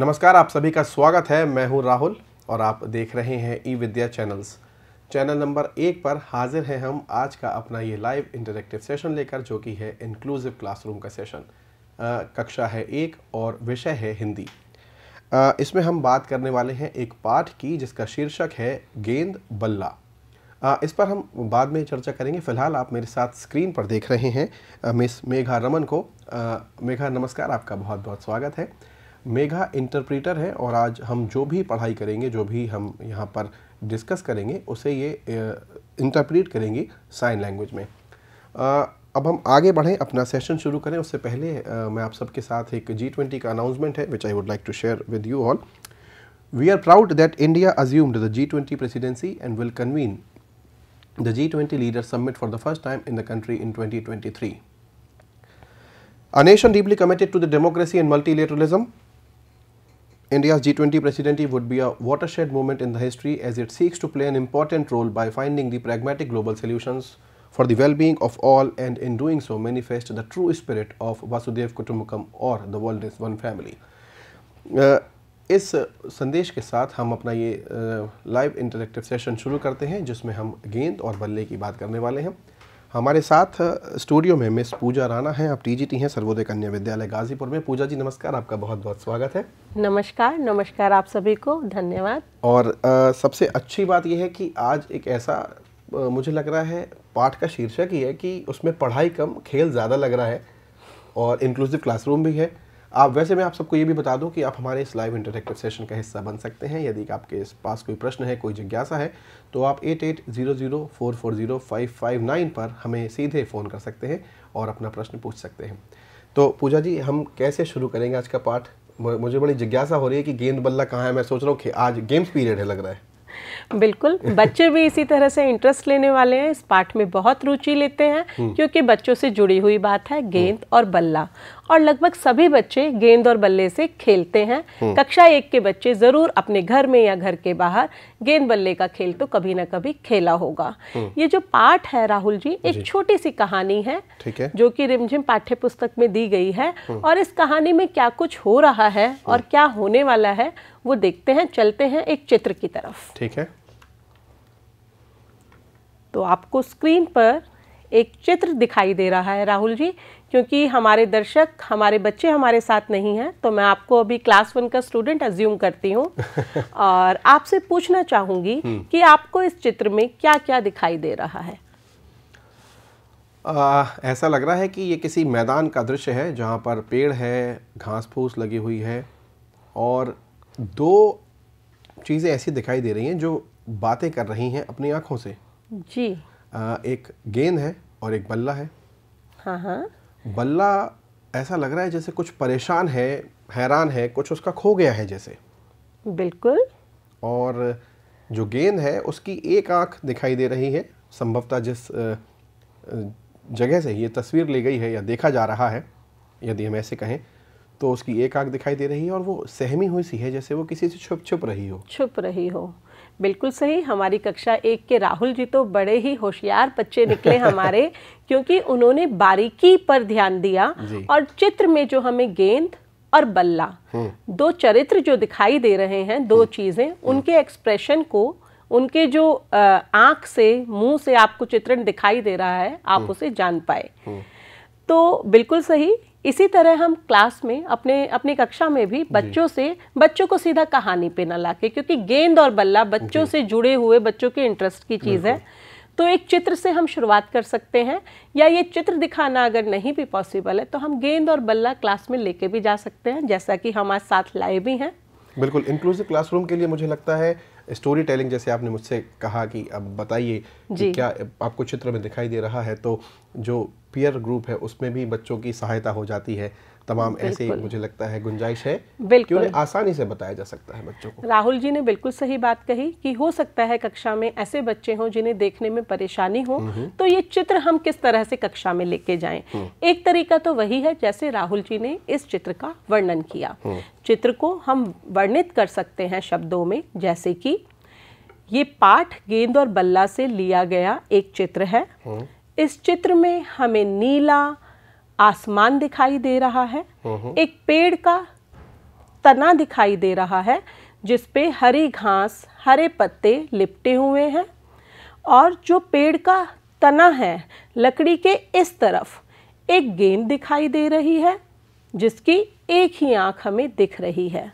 नमस्कार आप सभी का स्वागत है मैं हूं राहुल और आप देख रहे हैं e Vidya channels channel number एक पर हाजिर हैं हम आज का अपना ये लाइव इंटरेक्टिव सेशन लेकर जो कि है इंक्लूसिव क्लासरूम का सेशन आ, कक्षा है एक और विषय है हिंदी आ, इसमें हम बात करने वाले हैं एक पाठ की जिसका शीर्षक है गेंद बल्ला आ, इस पर हम बाद में चर्चा करेंगे फिलहाल आप मेरे साथ स्क्रीन पर देख रहे हैं मिस मेघा रमन को मेघा नमस्कार आपका बहुत बहुत स्वागत है मेघा इंटरप्रेटर है और आज हम जो भी पढ़ाई करेंगे जो भी हम यहाँ पर डिस्कस करेंगे उसे ये इंटरप्रेट करेंगी साइन लैंग्वेज में आ, अब हम आगे बढ़ें अपना सेशन शुरू करें उससे पहले आ, मैं आप सबके साथ एक जी ट्वेंटी का अनाउंसमेंट है which I would like to share with you all we are proud that India assumed the G twenty presidency and will convene the G twenty leader summit for the first time in the country in twenty twenty three a nation deeply committed to the democracy and multilateralism India's G20 presidency would be a watershed moment in the history as it seeks to play an important role by finding the pragmatic global solutions for the well-being of all and in doing so manifest the true spirit of Vasudev Kutumbakam or the world is one family. Uh, इस संदेश के साथ हम अपना ये live interactive session शुरू करते हैं जिसमें हम गेंद और बल्ले की बात करने वाले हैं हमारे साथ स्टूडियो में मिस पूजा राणा हैं आप टीजीटी हैं सर्वोदय कन्या विद्यालय गाजीपुर में पूजा जी नमस्कार आपका बहुत बहुत स्वागत है नमस्कार नमस्कार आप सभी को धन्यवाद और आ, सबसे अच्छी बात यह है कि आज एक ऐसा आ, मुझे लग रहा है पाठ का शीर्षक ही है कि उसमें पढ़ाई कम खेल ज़्यादा लग रहा है और इंक्लूसिव क्लासरूम भी है आप वैसे मैं आप सबको ये भी बता दूं कि आप हमारे इस लाइव इंटरेक्टिव सेशन का हिस्सा बन सकते हैं यदि आपके पास कोई प्रश्न है कोई जिज्ञासा है तो आप eight eight zero zero four four zero five five nine पर हमें सीधे फ़ोन कर सकते हैं और अपना प्रश्न पूछ सकते हैं तो पूजा जी हम कैसे शुरू करेंगे आज का पाठ मुझे बड़ी जिज्ञासा हो रही है कि गेंद बल्ला कहाँ है मैं सोच रहा हूँ कि आज गेम्स पीरियड है लग रहा है बिल्कुल बच्चे भी इसी तरह से इंटरेस्ट लेने वाले हैं इस पाठ में बहुत रुचि लेते हैं हम्म। क्योंकि बच्चों से जुड़ी हुई बात है गेंद हम्म। और बल्ला और लगभग सभी बच्चे गेंद और बल्ले से खेलते हैं हम्म। कक्षा एक के बच्चे ज़रूर अपने घर में या घर के बाहर गेंद बल्ले का खेल तो कभी ना कभी खेला होगा हम्म। ये जो पाठ है राहुल जी एक छोटी सी कहानी है, है। जो कि रिमझिम पाठ्य पुस्तक में दी गई है हम्म। और इस कहानी में क्या कुछ हो रहा है और क्या होने वाला है वो देखते हैं चलते हैं एक चित्र की तरफ ठीक है तो आपको स्क्रीन पर एक चित्र दिखाई दे रहा है राहुल जी क्योंकि हमारे दर्शक हमारे बच्चे हमारे साथ नहीं हैं तो मैं आपको अभी क्लास वन का स्टूडेंट अज्यूम करती हूँ और आपसे पूछना चाहूँगी हम्म। कि आपको इस चित्र में क्या क्या दिखाई दे रहा है आ, ऐसा लग रहा है कि ये किसी मैदान का दृश्य है जहाँ पर पेड़ है घास फूस लगी हुई है और दो चीज़ें ऐसी दिखाई दे रही हैं जो बातें कर रही हैं अपनी आँखों से जी आ, एक गेंद है और एक बल्ला है हाँ हाँ बल्ला ऐसा लग रहा है जैसे कुछ परेशान है हैरान है कुछ उसका खो गया है जैसे बिल्कुल और जो गेंद है उसकी एक आंख दिखाई दे रही है संभवतः जिस जगह से ये तस्वीर ली गई है या देखा जा रहा है यदि हम ऐसे कहें तो उसकी एक आंख दिखाई दे रही है और वो सहमी हुई सी है जैसे वो किसी से छुप छुप रही हो छुप रही हो बिल्कुल सही हमारी कक्षा एक के राहुल जी तो बड़े ही होशियार बच्चे निकले हमारे क्योंकि उन्होंने बारीकी पर ध्यान दिया और चित्र में जो हमें गेंद और बल्ला हम्म। दो चरित्र जो दिखाई दे रहे हैं दो हम्म। चीज़ें हम्म। उनके एक्सप्रेशन को उनके जो आंख से मुंह से आपको चित्रण दिखाई दे रहा है आप उसे जान पाए तो बिल्कुल सही इसी तरह हम क्लास में अपने अपनी कक्षा में भी बच्चों से बच्चों को सीधा कहानी पे ना लाके क्योंकि गेंद और बल्ला बच्चों से जुड़े हुए बच्चों के इंटरेस्ट की चीज़ है तो एक चित्र से हम शुरुआत कर सकते हैं या ये चित्र दिखाना अगर नहीं भी पॉसिबल है तो हम गेंद और बल्ला क्लास में लेके भी जा सकते हैं जैसा कि हम आज साथ लाए भी हैं बिल्कुल इंक्लूसिव क्लासरूम के लिए मुझे लगता है स्टोरी टेलिंग जैसे आपने मुझसे कहा कि अब बताइए कि क्या आपको चित्र में दिखाई दे रहा है तो जो पीयर ग्रुप है उसमें भी बच्चों की सहायता हो जाती है तमाम ऐसे मुझे लगता है गुंजाइश है बिल्कुल आसानी से बताया जा सकता है बच्चों को राहुल जी ने बिल्कुल सही बात कही कि हो सकता है कक्षा में ऐसे बच्चे हों जिन्हें देखने में परेशानी हो हम्म। तो ये चित्र हम किस तरह से कक्षा में लेके जाएं हम्म। एक तरीका तो वही है जैसे राहुल जी ने इस चित्र का वर्णन किया हम्म। चित्र को हम वर्णित कर सकते हैं शब्दों में जैसे कि ये पाठ गेंद और बल्ला से लिया गया एक चित्र है इस चित्र में हमें नीला आसमान दिखाई दे रहा है एक पेड़ का तना दिखाई दे रहा है जिसपे हरी घास हरे पत्ते लिपटे हुए हैं और जो पेड़ का तना है लकड़ी के इस तरफ एक गेंद दिखाई दे रही है जिसकी एक ही आंख हमें दिख रही है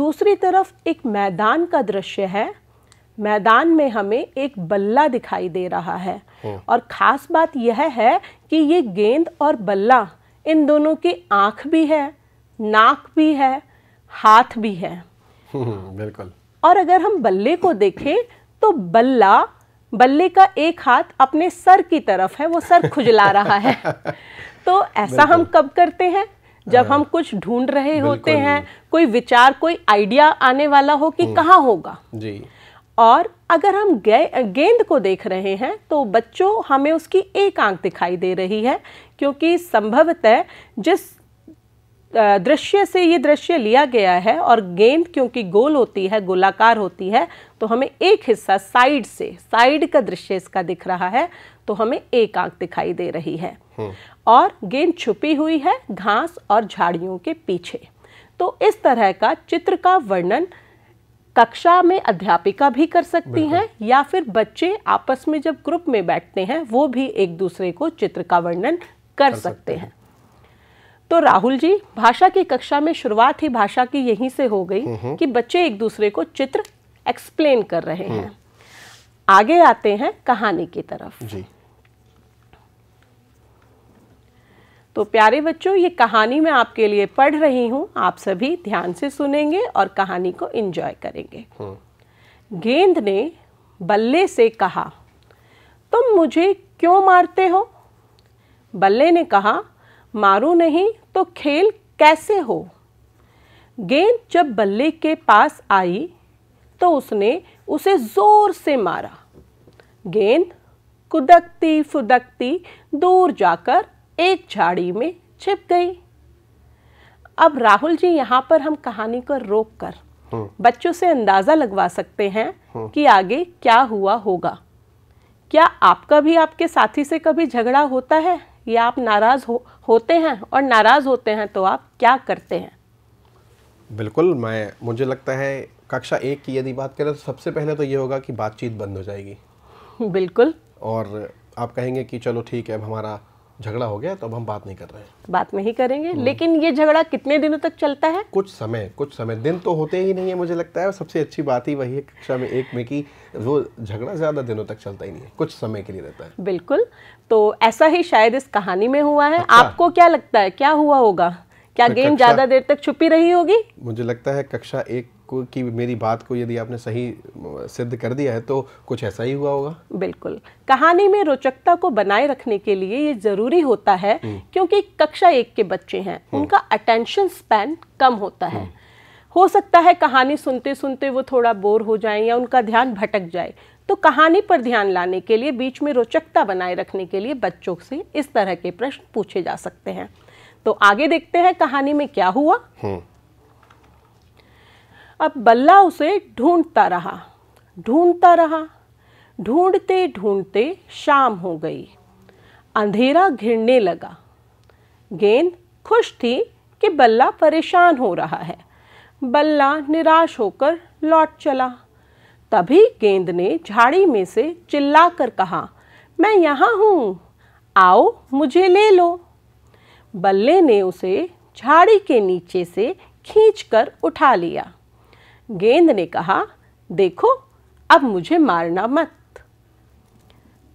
दूसरी तरफ एक मैदान का दृश्य है मैदान में हमें एक बल्ला दिखाई दे रहा है और ख़ास बात यह है कि ये गेंद और बल्ला इन दोनों की आंख भी है नाक भी है हाथ भी है हम्म, बिल्कुल और अगर हम बल्ले को देखें तो बल्ला बल्ले का एक हाथ अपने सर की तरफ है वो सर खुजला रहा है तो ऐसा हम कब करते हैं जब हाँ। हम कुछ ढूंढ रहे होते हैं कोई विचार कोई आइडिया आने वाला हो कि हम्म। कहाँ होगा जी और अगर हम गेंद को देख रहे हैं तो बच्चों हमें उसकी एक आंख दिखाई दे रही है क्योंकि संभवतः जिस दृश्य से ये दृश्य लिया गया है और गेंद क्योंकि गोल होती है गोलाकार होती है तो हमें एक हिस्सा साइड से साइड का दृश्य इसका दिख रहा है तो हमें एक आंख दिखाई दे रही है हम्म। और गेंद छुपी हुई है घास और झाड़ियों के पीछे तो इस तरह का चित्र का वर्णन कक्षा में अध्यापिका भी कर सकती हैं या फिर बच्चे आपस में जब ग्रुप में बैठते हैं वो भी एक दूसरे को चित्र का वर्णन कर, कर सकते, सकते हैं तो राहुल जी भाषा की कक्षा में शुरुआत ही भाषा की यहीं से हो गई कि बच्चे एक दूसरे को चित्र एक्सप्लेन कर रहे हम्म। हैं आगे आते हैं कहानी की तरफ जी तो प्यारे बच्चों ये कहानी मैं आपके लिए पढ़ रही हूँ आप सभी ध्यान से सुनेंगे और कहानी को एंजॉय करेंगे हम्म। गेंद ने बल्ले से कहा तुम मुझे क्यों मारते हो बल्ले ने कहा मारू नहीं तो खेल कैसे हो गेंद जब बल्ले के पास आई तो उसने उसे ज़ोर से मारा गेंद कुदकती फुदकती दूर जाकर एक झाड़ी में छिप गई अब राहुल जी यहाँ पर हम कहानी को रोक कर हम्म। बच्चों से अंदाज़ा लगवा सकते हैं हम्म। कि आगे क्या हुआ होगा क्या आपका भी आपके साथी से कभी झगड़ा होता है या आप नाराज़ हो होते हैं और नाराज़ होते हैं तो आप क्या करते हैं बिल्कुल मैं मुझे लगता है कक्षा एक की यदि बात करें तो सबसे पहले तो ये होगा कि बातचीत बंद हो जाएगी बिल्कुल और आप कहेंगे कि चलो ठीक है अब हमारा झगड़ा हो गया तो अब हम बात नहीं कर रहे हैं बात नहीं करेंगे हम्म। लेकिन ये झगड़ा कितने दिनों तक चलता है कुछ समय कुछ समय दिन तो होते ही नहीं है मुझे लगता है सबसे अच्छी बात ही वही है कक्षा में एक में कि वो झगड़ा ज़्यादा दिनों तक चलता ही नहीं है कुछ समय के लिए रहता है बिल्कुल तो ऐसा ही शायद इस कहानी में हुआ है अच्छा। आपको क्या लगता है क्या हुआ होगा क्या गेंद ज़्यादा देर तक छुपी रही होगी मुझे लगता है कक्षा एक की मेरी बात को यदि आपने सही सिद्ध कर दिया है तो कुछ ऐसा ही हुआ होगा बिल्कुल कहानी में रोचकता को बनाए रखने के लिए ये ज़रूरी होता है हम्म। क्योंकि कक्षा एक के बच्चे हैं हम्म। उनका अटेंशन स्पैन कम होता है हो सकता है कहानी सुनते सुनते वो थोड़ा बोर हो जाए या उनका ध्यान भटक जाए तो कहानी पर ध्यान लाने के लिए बीच में रोचकता बनाए रखने के लिए बच्चों से इस तरह के प्रश्न पूछे जा सकते हैं तो आगे देखते हैं कहानी में क्या हुआ हम्म। अब बल्ला उसे ढूंढता रहा ढूंढता रहा ढूंढते ढूंढते शाम हो गई अंधेरा घिरने लगा गेंद खुश थी कि बल्ला परेशान हो रहा है बल्ला निराश होकर लौट चला तभी गेंद ने झाड़ी में से चिल्ला कर कहा मैं यहाँ हूँ आओ मुझे ले लो बल्ले ने उसे झाड़ी के नीचे से खींचकर उठा लिया गेंद ने कहा देखो अब मुझे मारना मत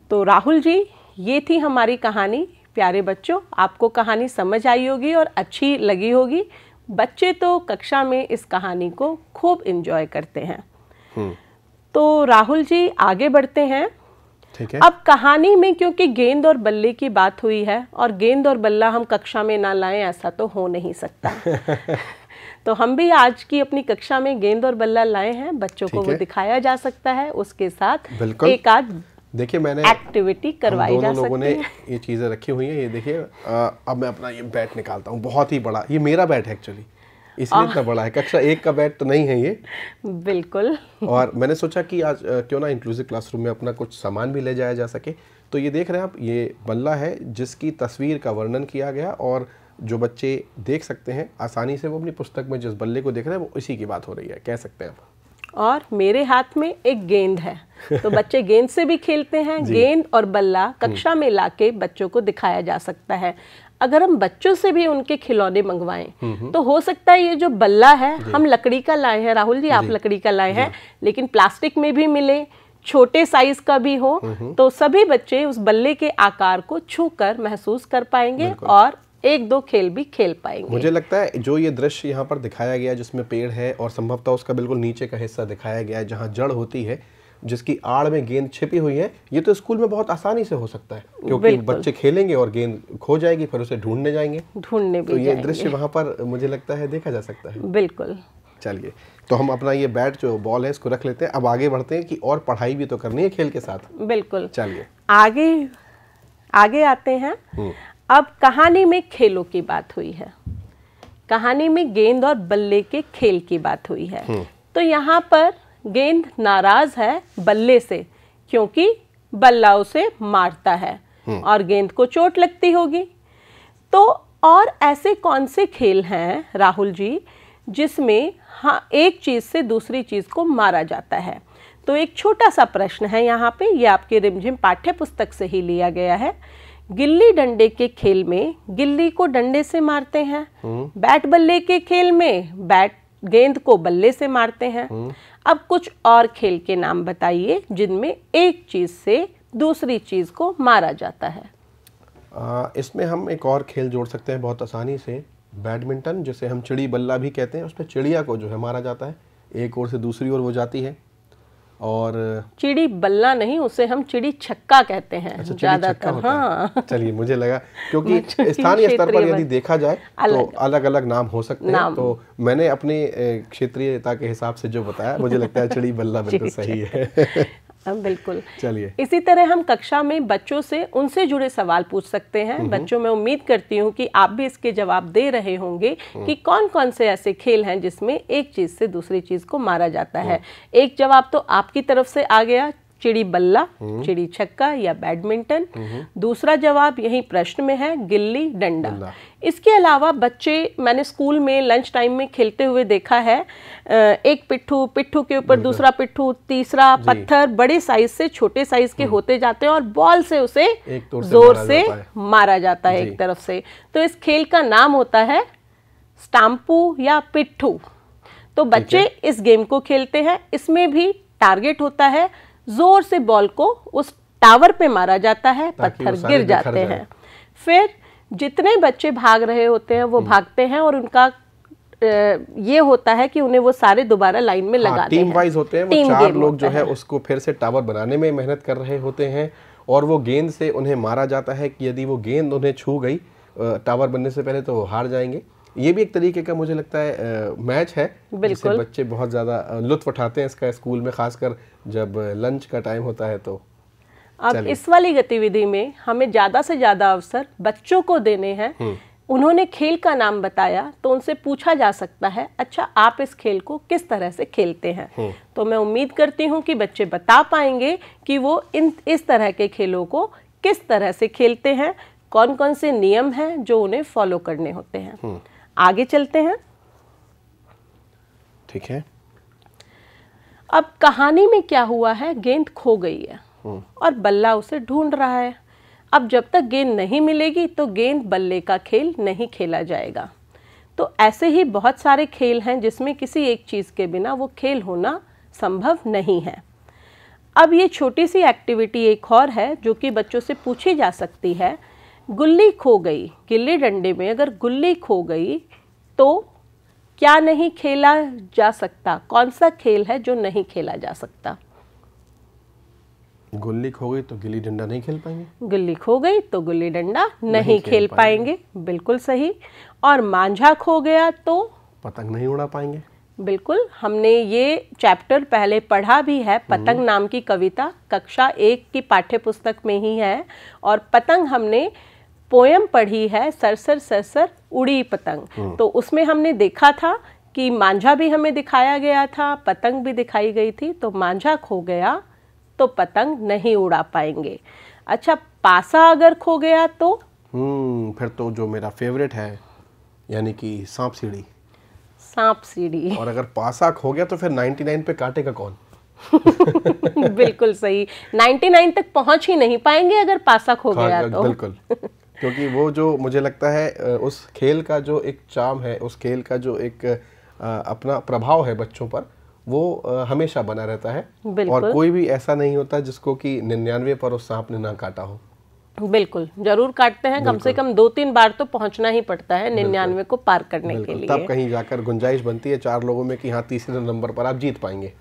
तो राहुल जी ये थी हमारी कहानी प्यारे बच्चों आपको कहानी समझ आई होगी और अच्छी लगी होगी बच्चे तो कक्षा में इस कहानी को खूब इंजॉय करते हैं हम्म। तो राहुल जी आगे बढ़ते हैं ठीक है अब कहानी में क्योंकि गेंद और बल्ले की बात हुई है और गेंद और बल्ला हम कक्षा में ना लाएं ऐसा तो हो नहीं सकता तो हम भी आज की अपनी कक्षा में गेंद और बल्ला लाए हैं बच्चों को वो दिखाया जा सकता है उसके साथ एक आध देखिए मैंने एक्टिविटी करवाई जा लोगों ने ये चीज़ें रखी हुई हैं ये देखिए अब मैं अपना ये बैट निकालता हूँ बहुत ही बड़ा ये मेरा बैट है एक्चुअली इसलिए इतना बड़ा है कक्षा एक का बैट तो नहीं है ये बिल्कुल और मैंने सोचा कि आज क्यों ना इंक्लूसिव क्लासरूम में अपना कुछ सामान भी ले जाया जा सके तो ये देख रहे हैं आप ये बल्ला है जिसकी तस्वीर का वर्णन किया गया और जो बच्चे देख सकते हैं आसानी से वो अपनी पुस्तक में जिस बल्ले को देख रहे हैं वो इसी की बात हो रही है कह सकते हैं और मेरे हाथ में एक गेंद है तो बच्चे गेंद से भी खेलते हैं गेंद और बल्ला हम्म। कक्षा में लाके बच्चों को दिखाया जा सकता है अगर हम बच्चों से भी उनके खिलौने मंगवाएं हम्म। तो हो सकता है ये जो बल्ला है हम लकड़ी का लाए हैं राहुल जी आप लकड़ी का लाए हैं लेकिन प्लास्टिक में भी मिले छोटे साइज का भी हो हम्म। तो सभी बच्चे उस बल्ले के आकार को छूकर महसूस कर पाएंगे और एक दो खेल भी खेल पाएंगे मुझे लगता है जो ये दृश्य यहाँ पर दिखाया गया जिसमें पेड़ है और संभवतः उसका बिल्कुल नीचे का हिस्सा दिखाया गया है जहाँ जड़ होती है जिसकी आड़ में गेंद छिपी हुई है ये तो स्कूल में बहुत आसानी से हो सकता है क्योंकि बच्चे खेलेंगे और गेंद खो जाएगी फिर उसे ढूंढने जाएंगे ढूंढने भी तो ये दृश्य वहाँ पर मुझे लगता है देखा जा सकता है बिल्कुल चलिए तो हम अपना ये बैट जो बॉल है इसको रख लेते हैं अब आगे बढ़ते हैं कि और पढ़ाई भी तो करनी है खेल के साथ बिल्कुल चलिए आगे आगे आते हैं हम्म। अब कहानी में खेलों की बात हुई है कहानी में गेंद और बल्ले के खेल की बात हुई है हम्म। तो यहाँ पर गेंद नाराज है बल्ले से क्योंकि बल्ला उसे मारता है हम्म। और गेंद को चोट लगती होगी तो और ऐसे कौन से खेल हैं राहुल जी जिसमें हाँ एक चीज़ से दूसरी चीज़ को मारा जाता है तो एक छोटा सा प्रश्न है यहाँ पे ये आपके रिमझिम पाठ्य पुस्तक से ही लिया गया है गिल्ली डंडे के खेल में गिल्ली को डंडे से मारते हैं हम्म। बैट बल्ले के खेल में बैट गेंद को बल्ले से मारते हैं हम्म। अब कुछ और खेल के नाम बताइए जिनमें एक चीज से दूसरी चीज को मारा जाता है आ, इसमें हम एक और खेल जोड़ सकते हैं बहुत आसानी से बैडमिंटन जिसे हम चिड़ी बल्ला भी कहते हैं उसमें चिड़िया को जो है मारा जाता है एक ओर से दूसरी ओर वो जाती है और चिड़ी बल्ला नहीं उसे हम चिड़ी छक्का कहते हैं अच्छा, ज्यादातर हाँ चलिए मुझे लगा क्योंकि स्थानीय स्तर पर यदि देखा जाए तो अलग अलग नाम हो सकते हैं तो मैंने अपनी क्षेत्रीयता के हिसाब से जो बताया मुझे लगता है चिड़ी बल्ला बिल्कुल सही है हाँ, बिल्कुल चलिए इसी तरह हम कक्षा में बच्चों से उनसे जुड़े सवाल पूछ सकते हैं हम्म। बच्चों में उम्मीद करती हूँ कि आप भी इसके जवाब दे रहे होंगे हम्म। कि कौन कौन से ऐसे खेल हैं जिसमें एक चीज से दूसरी चीज को मारा जाता है हम्म। एक जवाब तो आपकी तरफ से आ गया चिड़ी बल्ला हम्म। चिड़ी छक्का या बैडमिंटन हम्म। दूसरा जवाब यही प्रश्न में है गिल्ली डंडा इसके अलावा बच्चे मैंने स्कूल में लंच टाइम में खेलते हुए देखा है एक पिट्ठू पिट्ठू के ऊपर दूसरा पिट्ठू तीसरा पत्थर बड़े साइज से छोटे साइज के हम्म। होते जाते हैं और बॉल से उसे जोर से मारा जाता है एक तरफ से तो इस खेल का नाम होता है स्टाम्पू या पिट्ठू तो बच्चे इस गेम को खेलते हैं इसमें भी टारगेट होता है जोर से बॉल को उस टावर पे मारा जाता है पत्थर गिर जाते हैं फिर जितने बच्चे भाग रहे होते हैं वो हम्म। भागते हैं और उनका ये होता है कि उन्हें वो सारे दोबारा लाइन में हाँ, लगा टीम वाइज होते हैं वो चार लोग जो है उसको फिर से टावर बनाने में मेहनत कर रहे होते हैं और वो गेंद से उन्हें मारा जाता है कि यदि वो गेंद उन्हें छू गई टावर बनने से पहले तो वो हार जाएंगे ये भी एक तरीके का मुझे लगता है मैच है बिल्कुल बच्चे बहुत ज़्यादा लुत्फ उठाते हैं इसका स्कूल में खासकर जब लंच का टाइम होता है तो अब इस वाली गतिविधि में हमें ज़्यादा से ज़्यादा अवसर बच्चों को देने हैं हम्म। उन्होंने खेल का नाम बताया तो उनसे पूछा जा सकता है अच्छा आप इस खेल को किस तरह से खेलते हैं हम्म। तो मैं उम्मीद करती हूँ कि बच्चे बता पाएंगे कि वो इन इस तरह के खेलों को किस तरह से खेलते हैं कौन कौन से नियम हैं जो उन्हें फॉलो करने होते हैं हम्म। आगे चलते हैं ठीक है अब कहानी में क्या हुआ है गेंद खो गई है हम्म। और बल्ला उसे ढूंढ रहा है अब जब तक गेंद नहीं मिलेगी तो गेंद बल्ले का खेल नहीं खेला जाएगा तो ऐसे ही बहुत सारे खेल हैं जिसमें किसी एक चीज़ के बिना वो खेल होना संभव नहीं है अब ये छोटी सी एक्टिविटी एक और है जो कि बच्चों से पूछी जा सकती है गुल्ली खो गई गिल्ली डंडे में अगर गुल्ली खो गई तो क्या नहीं खेला जा सकता कौन सा खेल है जो नहीं खेला जा सकता गुल्ली खो गई तो गिल्ली डंडा नहीं खेल पाएंगे गुल्ली खो गई तो गुल्ली डंडा नहीं, नहीं खेल, खेल पाएंगे।, पाएंगे बिल्कुल सही और मांझा खो गया तो पतंग नहीं उड़ा पाएंगे बिल्कुल हमने ये चैप्टर पहले पढ़ा भी है हम्म। पतंग नाम की कविता कक्षा एक की पाठ्य पुस्तक में ही है और पतंग हमने पोयम पढ़ी है सरसर सरसर उड़ी पतंग हाँ। तो उसमें हमने देखा था कि मांझा भी हमें दिखाया गया था पतंग भी दिखाई गई थी तो मांझा खो गया तो पतंग नहीं उड़ा पाएंगे अच्छा पासा अगर खो गया तो हम्म फिर तो जो मेरा फेवरेट है यानी कि सांप सीढ़ी सांप सीढ़ी और अगर पासा खो गया तो फिर 99 पे काटेगा कौन बिल्कुल सही 99 तक पहुंच ही नहीं पाएंगे अगर पासा खो गया तो बिल्कुल क्योंकि वो जो मुझे लगता है उस खेल का जो एक चाम है उस खेल का जो एक अपना प्रभाव है बच्चों पर वो हमेशा बना रहता है और कोई भी ऐसा नहीं होता जिसको कि निन्यानवे पर उस सांप ने ना काटा हो बिल्कुल जरूर काटते हैं कम से कम दो तीन बार तो पहुंचना ही पड़ता है निन्यानवे को पार करने के लिए तब कहीं जाकर गुंजाइश बनती है चार लोगों में कि हाँ तीसरे नंबर पर आप जीत पाएंगे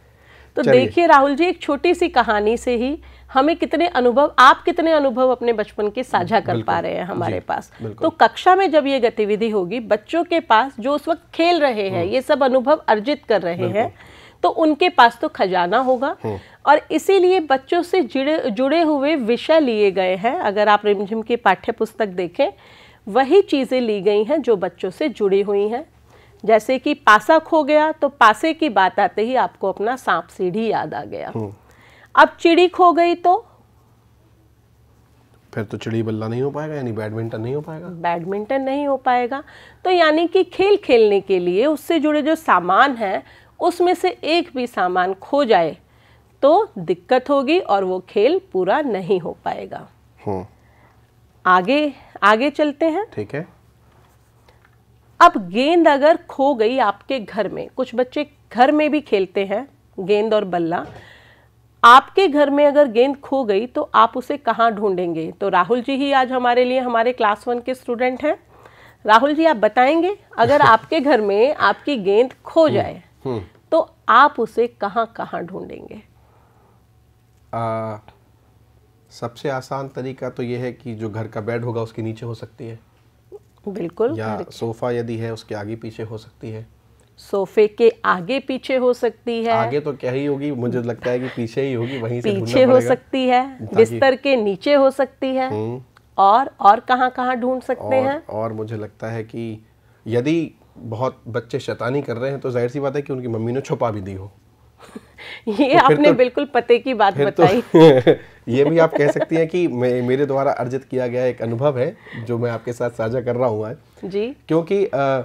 तो देखिए राहुल जी एक छोटी सी कहानी से ही हमें कितने अनुभव आप कितने अनुभव अपने बचपन के साझा कर पा रहे हैं हमारे पास तो कक्षा में जब ये गतिविधि होगी बच्चों के पास जो उस वक्त खेल रहे हैं हम्म। ये सब अनुभव अर्जित कर रहे हैं तो उनके पास तो खजाना होगा हम्म। और इसीलिए बच्चों से जुड़े जुड़े हुए विषय लिए गए हैं अगर आप रिमझिम की पाठ्य पुस्तक देखें वही चीज़ें ली गई हैं जो बच्चों से जुड़ी हुई हैं जैसे कि पासा खो गया तो पासे की बात आते ही आपको अपना सांप सीढ़ी याद आ गया हम्म। अब चिड़ी खो गई तो फिर तो चिड़ी बल्ला नहीं हो पाएगा यानी बैडमिंटन नहीं हो पाएगा बैडमिंटन नहीं हो पाएगा तो यानी कि खेल खेलने के लिए उससे जुड़े जो सामान हैं उसमें से एक भी सामान खो जाए तो दिक्कत होगी और वो खेल पूरा नहीं हो पाएगा हम्म। आगे आगे चलते हैं ठीक है अब गेंद अगर खो गई आपके घर में कुछ बच्चे घर में भी खेलते हैं गेंद और बल्ला आपके घर में अगर गेंद खो गई तो आप उसे कहाँ ढूंढेंगे तो राहुल जी ही आज हमारे लिए हमारे क्लास वन के स्टूडेंट हैं राहुल जी आप बताएंगे अगर आपके घर में आपकी गेंद खो हम्म, जाए हम्म। तो आप उसे कहाँ कहाँ ढूंढेंगे सबसे आसान तरीका तो यह है कि जो घर का बेड होगा उसके नीचे हो सकती है बिल्कुल या सोफा यदि है उसके आगे पीछे हो सकती है सोफे के आगे पीछे हो सकती है आगे तो क्या ही होगी मुझे लगता है कि पीछे ही होगी वहीं से पीछे हो सकती है बिस्तर के नीचे हो सकती है हम्म। और और कहाँ कहाँ ढूंढ सकते और, हैं और मुझे लगता है कि यदि बहुत बच्चे शैतानी कर रहे हैं तो जाहिर सी बात है कि उनकी मम्मी ने छुपा भी दी हो ये तो आपने तो, बिल्कुल पते की बात तो बताई तो, ये भी आप कह सकती हैं कि मेरे द्वारा अर्जित किया गया एक अनुभव है जो मैं आपके साथ साझा कर रहा हूँ आज जी क्योंकि आ,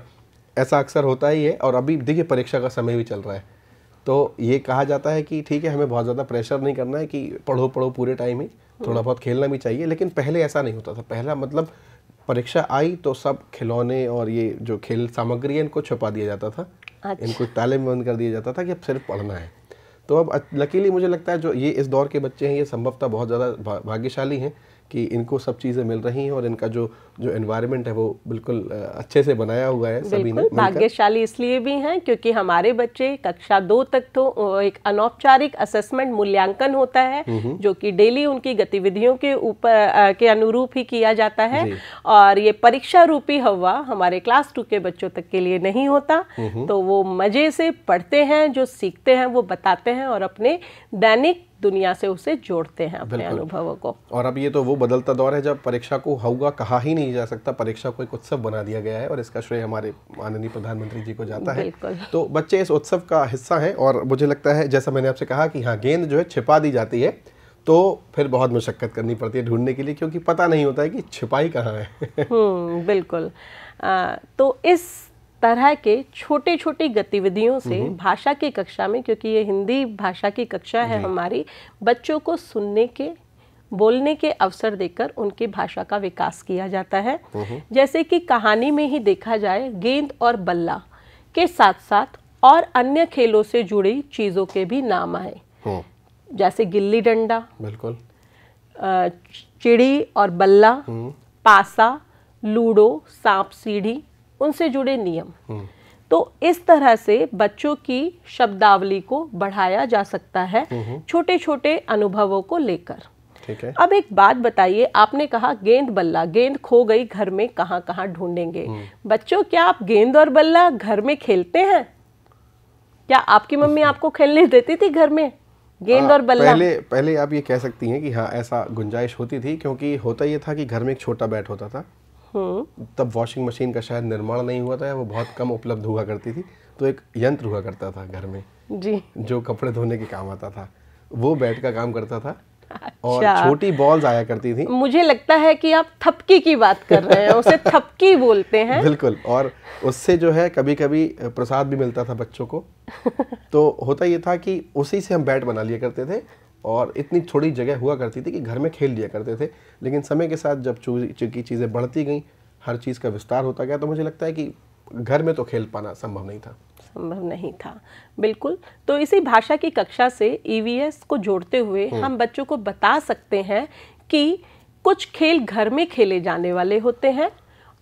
ऐसा अक्सर होता ही है और अभी देखिए परीक्षा का समय भी चल रहा है तो ये कहा जाता है कि ठीक है हमें बहुत ज़्यादा प्रेशर नहीं करना है कि पढ़ो पढ़ो पूरे टाइम ही थोड़ा बहुत खेलना भी चाहिए लेकिन पहले ऐसा नहीं होता था पहला मतलब परीक्षा आई तो सब खिलौने और ये जो खेल सामग्री है इनको छुपा दिया जाता था अच्छा। इनको ताले में बंद कर दिया जाता था कि अब सिर्फ पढ़ना है तो अब लकीली मुझे लगता है जो ये इस दौर के बच्चे हैं ये संभवतः बहुत ज़्यादा भाग्यशाली हैं कि इनको सब चीज़ें मिल रही हैं और इनका जो जो एनवायरनमेंट है वो बिल्कुल अच्छे से बनाया हुआ है सभी ने भाग्यशाली इसलिए भी हैं क्योंकि हमारे बच्चे कक्षा दो तक तो एक अनौपचारिक असेसमेंट मूल्यांकन होता है हम्म हम्म। जो कि डेली उनकी गतिविधियों के ऊपर के अनुरूप ही किया जाता है और ये परीक्षा रूपी हवा हमारे क्लास टू के बच्चों तक के लिए नहीं होता हम्म तो वो मज़े से पढ़ते हैं जो सीखते हैं वो बताते हैं और अपने दैनिक दुनिया से उसे जोड़ते हैं अपने अनुभवों को और अब ये तो वो बदलता दौर है जब परीक्षा को होगा कहा ही नहीं जा सकता परीक्षा को एक उत्सव बना दिया गया है और इसका श्रेय हमारे माननीय प्रधानमंत्री जी को जाता है तो बच्चे इस उत्सव का हिस्सा हैं और मुझे लगता है जैसा मैंने आपसे कहा कि हाँ गेंद जो है छिपा दी जाती है तो फिर बहुत मशक्कत करनी पड़ती है ढूंढने के लिए क्योंकि पता नहीं होता है कि छिपाई कहाँ है हम्म, बिल्कुल तो इस तरह के छोटे छोटी गतिविधियों से भाषा की कक्षा में क्योंकि ये हिंदी भाषा की कक्षा है हमारी बच्चों को सुनने के बोलने के अवसर देकर उनकी भाषा का विकास किया जाता है जैसे कि कहानी में ही देखा जाए गेंद और बल्ला के साथ साथ और अन्य खेलों से जुड़ी चीज़ों के भी नाम आए हम्म। जैसे गिल्ली डंडा बिल्कुल चिड़ी और बल्ला हम्म। पासा लूडो सांप सीढ़ी उनसे जुड़े नियम हम्म। तो इस तरह से बच्चों की शब्दावली को बढ़ाया जा सकता है हम्म। छोटे छोटे अनुभवों को लेकर ठीक है अब एक बात बताइए आपने कहा गेंद बल्ला गेंद खो गई घर में कहाँ कहाँ ढूंढेंगे हम्म। बच्चों क्या आप गेंद और बल्ला घर में खेलते हैं क्या आपकी मम्मी आपको खेलने देती थी घर में गेंद और बल्ला पहले पहले आप ये कह सकती हैं कि हाँ ऐसा गुंजाइश होती थी क्योंकि होता ये था कि घर में एक छोटा बैट होता था तब वॉशिंग मशीन का शायद निर्माण नहीं हुआ था या वो बहुत कम उपलब्ध हुआ करती थी तो एक यंत्र हुआ करता था घर में जी जो कपड़े धोने के काम आता था वो बैठ का काम करता था और अच्छा। छोटी बॉल्स आया करती थी मुझे लगता है कि आप थपकी की बात कर रहे हैं उसे थपकी बोलते हैं बिल्कुल और उससे जो है कभी कभी प्रसाद भी मिलता था बच्चों को तो होता ये था कि उसी से हम बैट बना लिया करते थे और इतनी थोड़ी जगह हुआ करती थी कि घर में खेल लिया करते थे लेकिन समय के साथ जब चूंकि चीज़ें बढ़ती गई हर चीज़ का विस्तार होता गया तो मुझे लगता है कि घर में तो खेल पाना संभव नहीं था संभव नहीं था बिल्कुल तो इसी भाषा की कक्षा से ई e को जोड़ते हुए हम्म। हम बच्चों को बता सकते हैं कि कुछ खेल घर में खेले जाने वाले होते हैं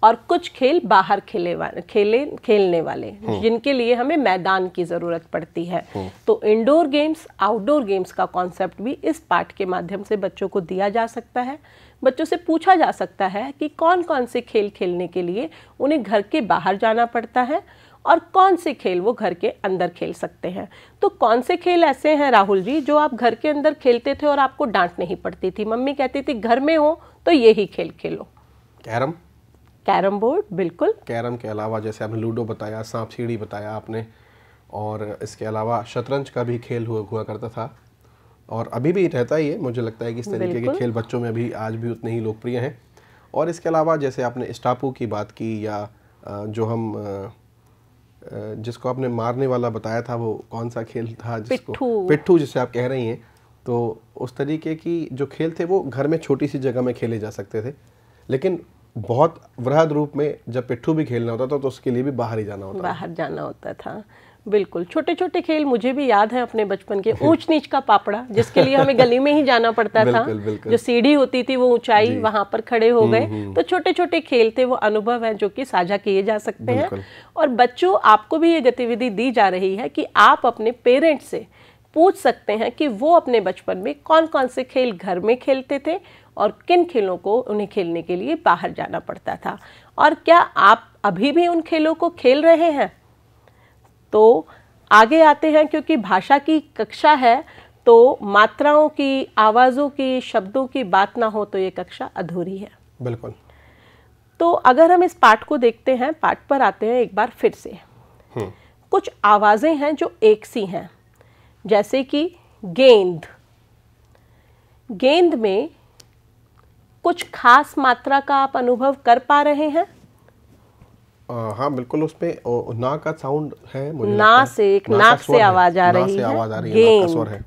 और कुछ खेल बाहर खेले खेले खेलने वाले हम्म। जिनके लिए हमें मैदान की ज़रूरत पड़ती है हम्म। तो इंडोर गेम्स आउटडोर गेम्स का कॉन्सेप्ट भी इस पाठ के माध्यम से बच्चों को दिया जा सकता है बच्चों से पूछा जा सकता है कि कौन कौन से खेल खेलने के लिए उन्हें घर के बाहर जाना पड़ता है और कौन से खेल वो घर के अंदर खेल सकते हैं तो कौन से खेल ऐसे हैं राहुल जी जो आप घर के अंदर खेलते थे और आपको डांट नहीं पड़ती थी मम्मी कहती थी घर में हो तो यही खेल खेलो कैरम कैरम बोर्ड बिल्कुल कैरम के अलावा जैसे आपने लूडो बताया सांप सीढ़ी बताया आपने और इसके अलावा शतरंज का भी खेल हुआ हुआ करता था और अभी भी रहता ही है मुझे लगता है कि इस तरीके के खेल बच्चों में भी आज भी उतने ही लोकप्रिय हैं और इसके अलावा जैसे आपने स्टापू की बात की या जो हम जिसको आपने मारने वाला बताया था वो कौन सा खेल था जिसको पिट्ठू, पिट्ठू जिसे आप कह रही हैं तो उस तरीके की जो खेल थे वो घर में छोटी सी जगह में खेले जा सकते थे लेकिन बहुत वृहद रूप में जब पिट्ठू भी खेलना होता था तो उसके लिए भी बाहर ही जाना होता बाहर जाना होता था बिल्कुल छोटे छोटे खेल मुझे भी याद है अपने बचपन के ऊंच नीच का पापड़ा जिसके लिए हमें गली में ही जाना पड़ता था बिल्कुल, बिल्कुल। जो सीढ़ी होती थी वो ऊंचाई वहां पर खड़े हो गए हम्म, हम्म। तो छोटे छोटे खेल थे वो अनुभव है जो कि साझा किए जा सकते हैं और बच्चों आपको भी ये गतिविधि दी जा रही है कि आप अपने पेरेंट्स से पूछ सकते हैं कि वो अपने बचपन में कौन कौन से खेल घर में खेलते थे और किन खेलों को उन्हें खेलने के लिए बाहर जाना पड़ता था और क्या आप अभी भी उन खेलों को खेल रहे हैं तो आगे आते हैं क्योंकि भाषा की कक्षा है तो मात्राओं की आवाज़ों की शब्दों की बात ना हो तो ये कक्षा अधूरी है बिल्कुल तो अगर हम इस पाठ को देखते हैं पाठ पर आते हैं एक बार फिर से हम्म। कुछ आवाज़ें हैं जो एक सी हैं जैसे कि गेंद गेंद में कुछ खास मात्रा का आप अनुभव कर पा रहे हैं आ, हाँ बिल्कुल उसमें ओ, ना का साउंड है मुझे ना से एक नाक से आवाज आ रही है गेंद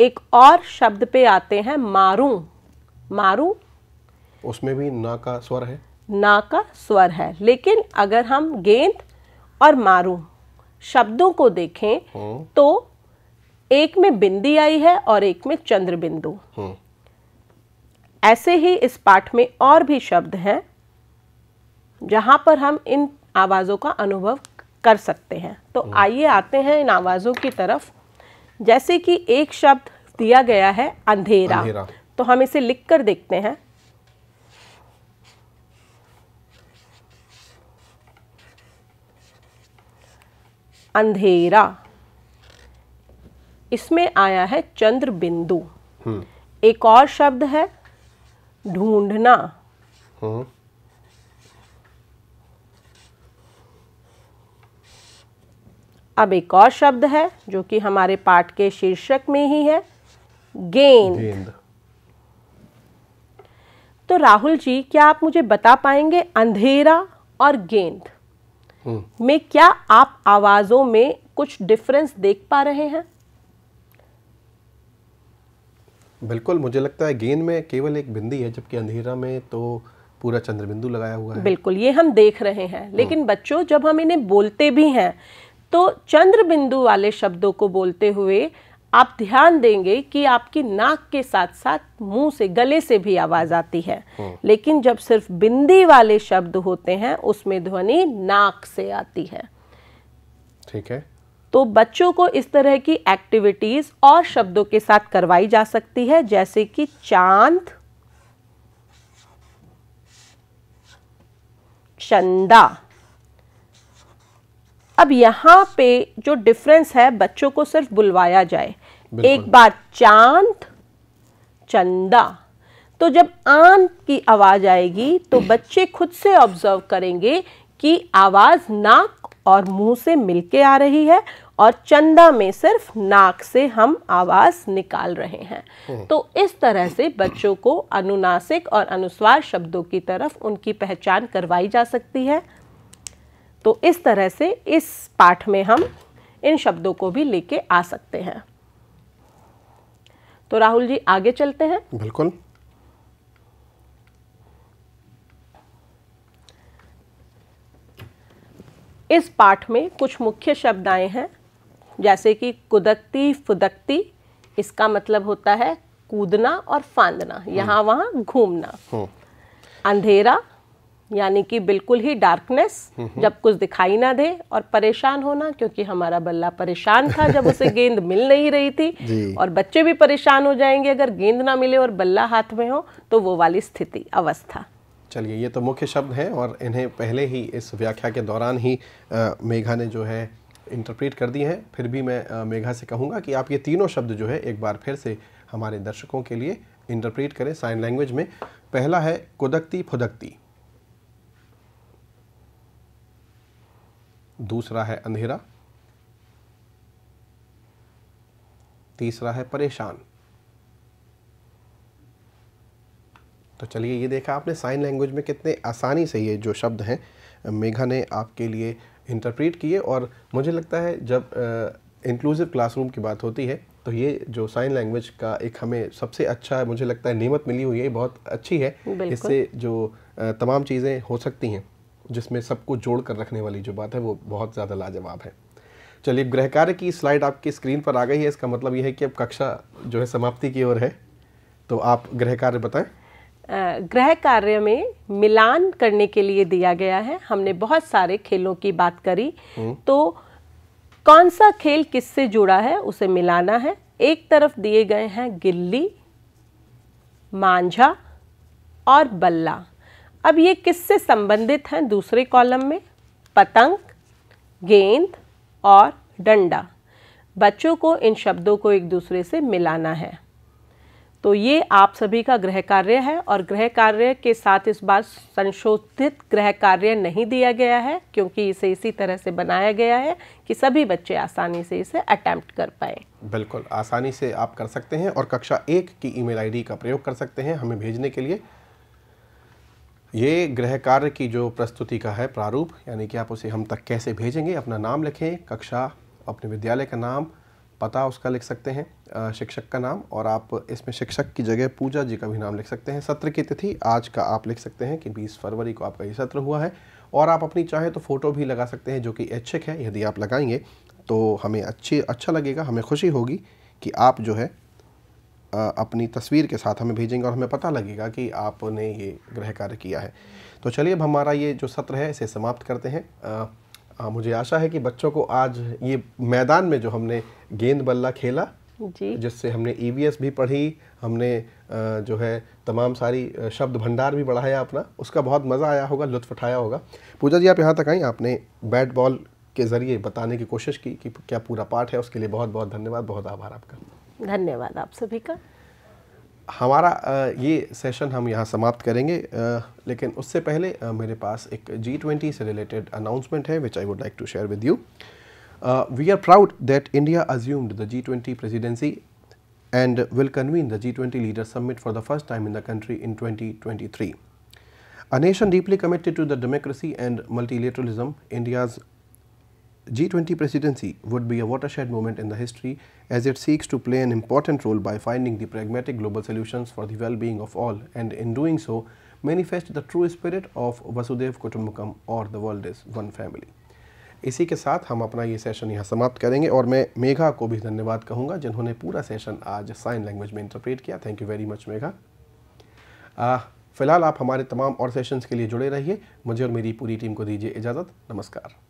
एक और शब्द पे आते हैं मारू मारू उसमें भी ना का स्वर है ना का स्वर है लेकिन अगर हम गेंद और मारू शब्दों को देखें हम्म। तो एक में बिंदी आई है और एक में चंद्र बिंदु हम्म। ऐसे ही इस पाठ में और भी शब्द हैं जहाँ पर हम इन आवाज़ों का अनुभव कर सकते हैं तो हम्म। आइए आते हैं इन आवाज़ों की तरफ जैसे कि एक शब्द दिया गया है अंधेरा, अंधेरा। तो हम इसे लिख कर देखते हैं अंधेरा इसमें आया है चंद्र बिंदु हम्म। एक और शब्द है ढूंढना हम्म। अब एक और शब्द है जो कि हमारे पाठ के शीर्षक में ही है गेंद, तो राहुल जी क्या आप मुझे बता पाएंगे अंधेरा और गेंद हम्म। में क्या आप आवाज़ों में कुछ डिफरेंस देख पा रहे हैं बिल्कुल मुझे लगता है गेंद में केवल एक बिंदी है जबकि अंधेरा में तो पूरा चंद्र बिंदु लगाया हुआ है बिल्कुल ये हम देख रहे हैं हाँ। लेकिन बच्चों जब हम इन्हें बोलते भी हैं तो चंद्र बिंदु वाले शब्दों को बोलते हुए आप ध्यान देंगे कि आपकी नाक के साथ साथ मुंह से गले से भी आवाज आती है हाँ। लेकिन जब सिर्फ बिंदी वाले शब्द होते हैं उसमें ध्वनि नाक से आती है ठीक है तो बच्चों को इस तरह की एक्टिविटीज़ और शब्दों के साथ करवाई जा सकती है जैसे कि चांद चंदा अब यहां पे जो डिफरेंस है बच्चों को सिर्फ बुलवाया जाए एक बार चांद चंदा तो जब आन की आवाज़ आएगी तो बच्चे खुद से ऑब्जर्व करेंगे कि आवाज़ नाक और मुंह से मिलके आ रही है और चंदा में सिर्फ नाक से हम आवाज निकाल रहे हैं तो इस तरह से बच्चों को अनुनासिक और अनुस्वार शब्दों की तरफ उनकी पहचान करवाई जा सकती है तो इस तरह से इस पाठ में हम इन शब्दों को भी लेके आ सकते हैं तो राहुल जी आगे चलते हैं बिल्कुल इस पाठ में कुछ मुख्य शब्द आए हैं जैसे कि कुदकती फुदकती इसका मतलब होता है कूदना और फांदना यहाँ वहाँ घूमना हम्म। अंधेरा यानी कि बिल्कुल ही डार्कनेस हम्म। जब कुछ दिखाई ना दे और परेशान होना क्योंकि हमारा बल्ला परेशान था जब उसे गेंद मिल नहीं रही थी और बच्चे भी परेशान हो जाएंगे अगर गेंद ना मिले और बल्ला हाथ में हो तो वो वाली स्थिति अवस्था चलिए ये तो मुख्य शब्द हैं और इन्हें पहले ही इस व्याख्या के दौरान ही आ, मेघा ने जो है इंटरप्रेट कर दी हैं फिर भी मैं आ, मेघा से कहूँगा कि आप ये तीनों शब्द जो है एक बार फिर से हमारे दर्शकों के लिए इंटरप्रेट करें साइन लैंग्वेज में पहला है कुदकती फुदकती दूसरा है अंधेरा तीसरा है परेशान तो चलिए ये देखा आपने साइन लैंग्वेज में कितने आसानी से ये जो शब्द हैं मेघा ने आपके लिए इंटरप्रीट किए और मुझे लगता है जब इंक्लूसिव क्लासरूम की बात होती है तो ये जो साइन लैंग्वेज का एक हमें सबसे अच्छा मुझे लगता है नियमत मिली हुई है बहुत अच्छी है इससे जो तमाम चीज़ें हो सकती हैं जिसमें सबको जोड़ कर रखने वाली जो बात है वो बहुत ज़्यादा लाजवाब है चलिए गृह कार्य की स्लाइड आपकी स्क्रीन पर आ गई है इसका मतलब ये है कि अब कक्षा जो है समाप्ति की ओर है तो आप गृह कार्य बताएं गृह कार्य में मिलान करने के लिए दिया गया है हमने बहुत सारे खेलों की बात करी हम्म। तो कौन सा खेल किससे जुड़ा है उसे मिलाना है एक तरफ दिए गए हैं गिल्ली मांझा और बल्ला अब ये किससे संबंधित हैं दूसरे कॉलम में पतंग गेंद और डंडा बच्चों को इन शब्दों को एक दूसरे से मिलाना है तो ये आप सभी का गृह कार्य है और गृह कार्य के साथ इस बार संशोधित गृह कार्य नहीं दिया गया है क्योंकि इसे इसी तरह से बनाया गया है कि सभी बच्चे आसानी से इसे अटैम्प्ट कर पाए बिल्कुल आसानी से आप कर सकते हैं और कक्षा एक की ईमेल आईडी का प्रयोग कर सकते हैं हमें भेजने के लिए ये गृह कार्य की जो प्रस्तुति का है प्रारूप यानी कि आप उसे हम तक कैसे भेजेंगे अपना नाम लिखें कक्षा अपने विद्यालय का नाम पता उसका लिख सकते हैं शिक्षक का नाम और आप इसमें शिक्षक की जगह पूजा जी का भी नाम लिख सकते हैं सत्र की तिथि आज का आप लिख सकते हैं कि 20 फरवरी को आपका ये सत्र हुआ है और आप अपनी चाहे तो फ़ोटो भी लगा सकते हैं जो कि ऐच्छिक है यदि आप लगाएंगे तो हमें अच्छी अच्छा लगेगा हमें खुशी होगी कि आप जो है अपनी तस्वीर के साथ हमें भेजेंगे और हमें पता लगेगा कि आपने ये गृह कार्य किया है तो चलिए अब हमारा ये जो सत्र है इसे समाप्त करते हैं मुझे आशा है कि बच्चों को आज ये मैदान में जो हमने गेंद बल्ला खेला जिससे हमने ईवीएस e भी पढ़ी हमने जो है तमाम सारी शब्द भंडार भी बढ़ाया अपना उसका बहुत मज़ा आया होगा लुत्फ उठाया होगा पूजा जी आप यहाँ तक आई आपने बैट बॉल के ज़रिए बताने की कोशिश की कि क्या पूरा पाठ है उसके लिए बहुत बहुत धन्यवाद बहुत आभार आपका धन्यवाद आप सभी का हमारा ये सेशन हम यहाँ समाप्त करेंगे लेकिन उससे पहले मेरे पास एक जी ट्वेंटी से रिलेटेड अनाउंसमेंट है which I would like to share with you we are proud that India assumed the G twenty presidency and will convene the G twenty leader summit for the first time in the country in twenty twenty three a nation deeply committed to the democracy and multilateralism India's G20 presidency would be a watershed moment in the history as it seeks to play an important role by finding the pragmatic global solutions for the well-being of all and in doing so manifest the true spirit of Vasudev Kutumbakam or the world is one family. इसी के साथ हम अपना ये session यहाँ समाप्त करेंगे और मैं मेघा को भी धन्यवाद कहूँगा जिन्होंने पूरा सेशन आज साइन लैंग्वेज में इंटरप्रेट किया thank you very much Megha फ़िलहाल आप हमारे तमाम और सेशंस के लिए जुड़े रहिए मुझे और मेरी पूरी टीम को दीजिए इजाज़त नमस्कार